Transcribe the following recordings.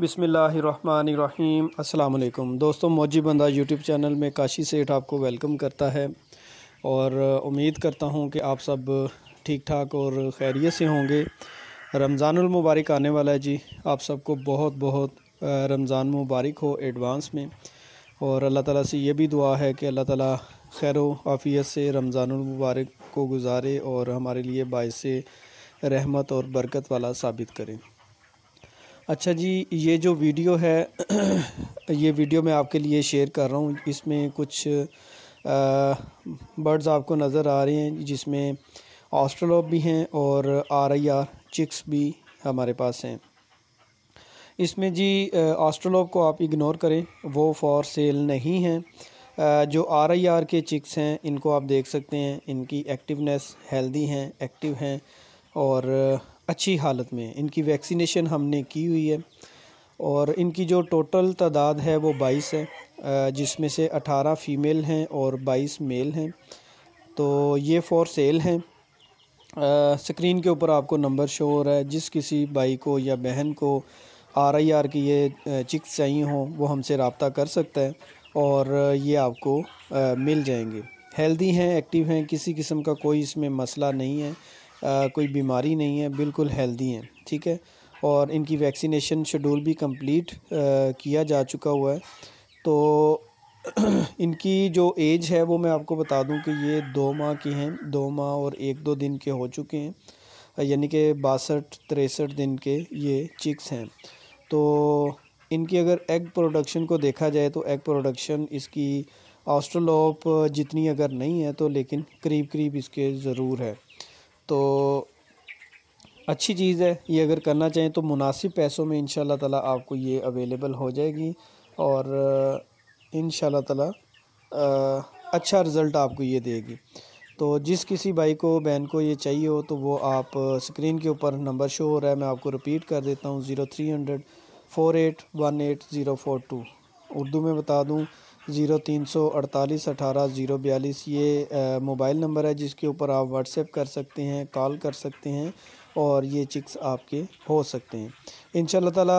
बिसमीम् अल्लाम दोस्तों मौजी बंदा यूट्यूब चैनल में काशी सेठ आपको वेलकम करता है और उम्मीद करता हूँ कि आप सब ठीक ठाक और खैरियत से होंगे रमज़ानुल मुबारक आने वाला है जी आप सबको बहुत बहुत रमज़ान मुबारक हो एडवांस में और अल्लाह ताला से ये भी दुआ है कि अल्लाह ताला खैर आफ़ियत से रमज़ानुल मुबारक को गुजारे और हमारे लिए बायस रहमत और बरकत वाला साबित करें अच्छा जी ये जो वीडियो है ये वीडियो मैं आपके लिए शेयर कर रहा हूँ इसमें कुछ बर्ड्स आपको नज़र आ रहे हैं जिसमें ऑस्ट्रोलॉप भी हैं और आर आई आर चिक्स भी हमारे पास हैं इसमें जी ऑस्ट्रोलॉप को आप इग्नोर करें वो फॉर सेल नहीं हैं जो R I R K chicks हैं इनको आप देख सकते हैं इनकी एक्टिवनेस हेल्दी हैं एक्टिव हैं और अच्छी हालत में इनकी वैक्सीनेशन हमने की हुई है और इनकी जो टोटल तादाद है वो बाईस है जिसमें से अठारह फ़ीमेल हैं और बाईस मेल हैं तो ये फॉर सेल हैं स्क्रीन के ऊपर आपको नंबर शो हो रहा है जिस किसी भाई को या बहन को आर आई आर की ये चिक्स चाहिए हों वो हमसे रबता कर सकता है और ये आपको आ, मिल जाएंगे हेल्दी हैं एक्टिव हैं किसी किस्म का कोई इसमें मसला नहीं है कोई बीमारी नहीं है बिल्कुल हेल्दी हैं ठीक है और इनकी वैक्सीनेशन शेड्यूल भी कंप्लीट किया जा चुका हुआ है तो इनकी जो एज है वो मैं आपको बता दूं कि ये दो माह की हैं दो माह और एक दो दिन के हो चुके हैं यानी कि बासठ तिरसठ दिन के ये चिक्स हैं तो इनकी अगर एग प्रोडक्शन को देखा जाए तो एग प्रोडक्शन इसकी ऑस्ट्रोलोप जितनी अगर नहीं है तो लेकिन करीब करीब इसके ज़रूर है तो अच्छी चीज़ है ये अगर करना चाहें तो मुनासिब पैसों में इन तला आपको ये अवेलेबल हो जाएगी और इन तला अच्छा रिज़ल्ट आपको ये देगी तो जिस किसी भाई को बहन को ये चाहिए हो तो वो आप स्क्रीन के ऊपर नंबर शो हो रहा है मैं आपको रिपीट कर देता हूँ zero three hundred four eight one eight zero four two Urdu में बता दूँ ज़ीरो तीन सौ अड़तालीस अठारह ज़ीरो बयालीस ये मोबाइल नंबर है जिसके ऊपर आप व्हाट्सएप कर सकते हैं कॉल कर सकते हैं और ये चिक्स आपके हो सकते हैं इन ताला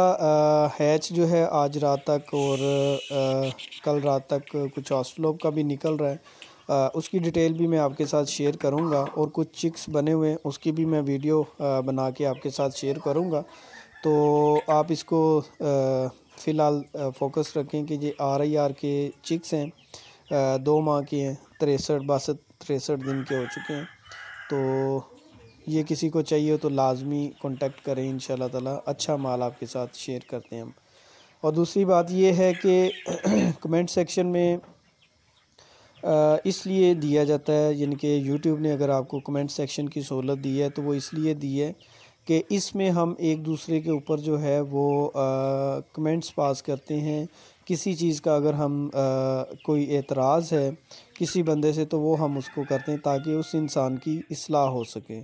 हैच जो है आज रात तक और आ, कल रात तक कुछ ऑस्ट्रोलोप का भी निकल रहा है आ, उसकी डिटेल भी मैं आपके साथ शेयर करूँगा और कुछ चिक्स बने हुए हैं उसकी भी मैं वीडियो आ, बना के आपके साथ शेयर करूँगा तो आप इसको फ़िलहाल फोकस रखें कि ये R I R K chicks हैं दो माह के हैं तिरसठ बासठ तिरसठ दिन के हो चुके हैं तो ये किसी को चाहिए तो लाजमी कॉन्टेक्ट करें इन ताला अच्छा माल आपके साथ शेयर करते हैं हम और दूसरी बात ये है कि कमेंट सेक्शन में इसलिए दिया जाता है यानी कि यूट्यूब ने अगर आपको कमेंट सेक्शन की सहूलत दी है तो वो इसलिए दी है कि इसमें हम एक दूसरे के ऊपर जो है वो कमेंट्स पास करते हैं किसी चीज़ का अगर हम आ, कोई एतराज़ है किसी बंदे से तो वो हम उसको करते हैं ताकि उस इंसान की असलाह हो सके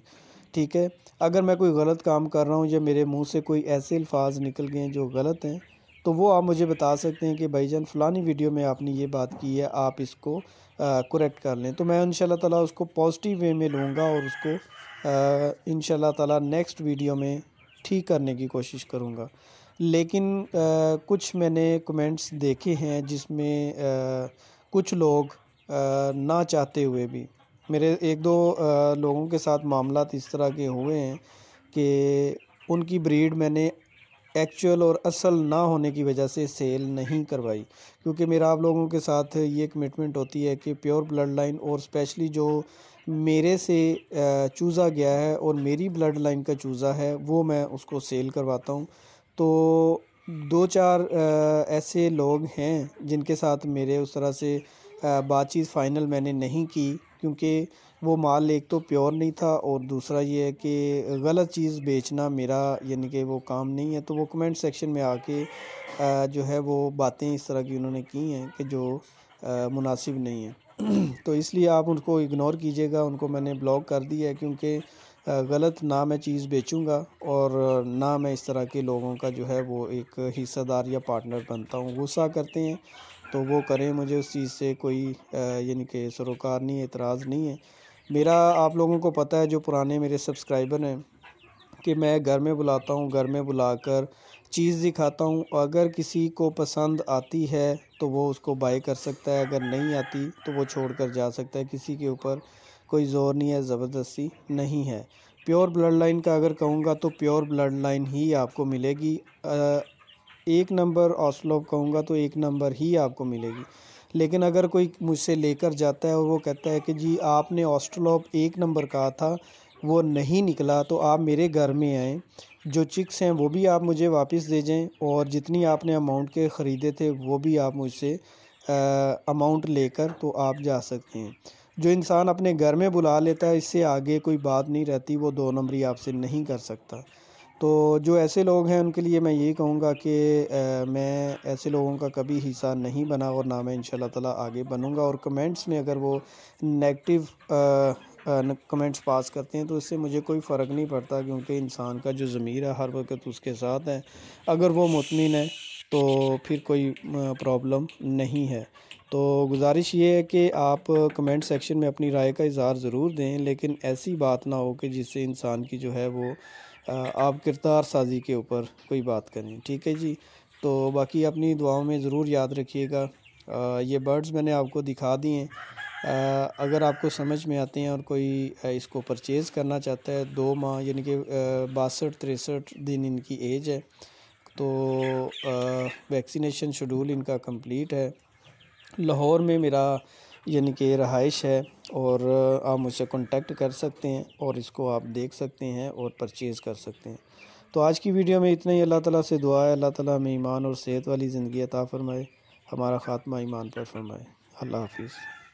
ठीक है अगर मैं कोई गलत काम कर रहा हूँ या मेरे मुंह से कोई ऐसे अल्फाज निकल गए हैं जो गलत हैं तो वो आप मुझे बता सकते हैं कि भाई जान फ़लानी वीडियो में आपने ये बात की है आप इसको करेक्ट कर लें तो मैं इन तला उसको पॉजिटिव वे में लूँगा और उसको इन ताला नेक्स्ट वीडियो में ठीक करने की कोशिश करूँगा लेकिन आ, कुछ मैंने कमेंट्स देखे हैं जिसमें आ, कुछ लोग आ, ना चाहते हुए भी मेरे एक दो आ, लोगों के साथ मामला इस तरह के हुए हैं कि उनकी ब्रीड मैंने एक्चुअल और असल ना होने की वजह से सेल नहीं करवाई क्योंकि मेरा आप लोगों के साथ ये कमिटमेंट होती है कि प्योर ब्लड लाइन और स्पेशली जो मेरे से चूज़ा गया है और मेरी ब्लड लाइन का चूज़ा है वो मैं उसको सेल करवाता हूँ तो दो चार ऐसे लोग हैं जिनके साथ मेरे उस तरह से बातचीत फ़ाइनल मैंने नहीं की क्योंकि वो माल एक तो प्योर नहीं था और दूसरा ये है कि गलत चीज़ बेचना मेरा यानी कि वो काम नहीं है तो वो कमेंट सेक्शन में आके जो है वो बातें इस तरह की उन्होंने की हैं कि जो मुनासिब नहीं है तो इसलिए आप उनको इग्नोर कीजिएगा उनको मैंने ब्लॉक कर दिया है क्योंकि गलत ना मैं चीज़ बेचूंगा और ना मैं इस तरह के लोगों का जो है वो एक हिस्सेदार या पार्टनर बनता हूँ गुस्सा करते हैं तो वो करें मुझे उस चीज़ से कोई यानी कि सरोकार नहीं है एतराज़ नहीं है मेरा आप लोगों को पता है जो पुराने मेरे सब्सक्राइबर हैं कि मैं घर में बुलाता हूँ घर में बुलाकर चीज़ दिखाता हूँ अगर किसी को पसंद आती है तो वो उसको बाई कर सकता है अगर नहीं आती तो वो छोड़ कर जा सकता है किसी के ऊपर कोई ज़ोर नहीं है ज़बरदस्ती नहीं है प्योर ब्लड लाइन का अगर कहूँगा तो प्योर ब्लड लाइन ही आपको मिलेगी एक नंबर ऑसलो कहूँगा तो एक नंबर ही आपको मिलेगी लेकिन अगर कोई मुझसे लेकर जाता है और वो कहता है कि जी आपने ऑस्ट्रोलॉप एक नंबर कहा था वो नहीं निकला तो आप मेरे घर में आएँ जो चिक्स हैं वो भी आप मुझे वापस दे जाएँ और जितनी आपने अमाउंट के ख़रीदे थे वो भी आप मुझसे अमाउंट लेकर तो आप जा सकते हैं जो इंसान अपने घर में बुला लेता है इससे आगे कोई बात नहीं रहती वो दो नंबरी आपसे नहीं कर सकता तो जो ऐसे लोग हैं उनके लिए मैं यही कहूँगा कि मैं ऐसे लोगों का कभी हिस्सा नहीं बना और ना मैं इन ताला आगे बनूँगा और कमेंट्स में अगर वो नेगेटिव कमेंट्स पास करते हैं तो इससे मुझे कोई फ़र्क नहीं पड़ता क्योंकि इंसान का जो ज़मीर है हर वक्त उसके साथ है अगर वो मुतमिन है तो फिर कोई प्रॉब्लम नहीं है तो गुजारिश ये है कि आप कमेंट सेक्शन में अपनी राय का इजहार ज़रूर दें लेकिन ऐसी बात ना हो कि जिससे इंसान की जो है वो आप किरदार साजी के ऊपर कोई बात करें ठीक है जी तो बाकी अपनी दुआओं में ज़रूर याद रखिएगा ये बर्ड्स मैंने आपको दिखा दिए हैं अगर आपको समझ में आते हैं और कोई इसको परचेज़ करना चाहता है दो माह यानी कि बासठ तिरसठ दिन इनकी एज है तो वैक्सीनेशन शेड्यूल इनका कंप्लीट है लाहौर में मेरा यानी कि रहाइश है और आप मुझसे कांटेक्ट कर सकते हैं और इसको आप देख सकते हैं और परचेज़ कर सकते हैं तो आज की वीडियो में इतना ही अल्लाह ताला से दुआ है अल्लाह ताला हमें ईमान और सेहत वाली ज़िंदगी अता फ़रमाए हमारा ख़ात्मा ईमान पर फरमाए अल्लाह हाफिज़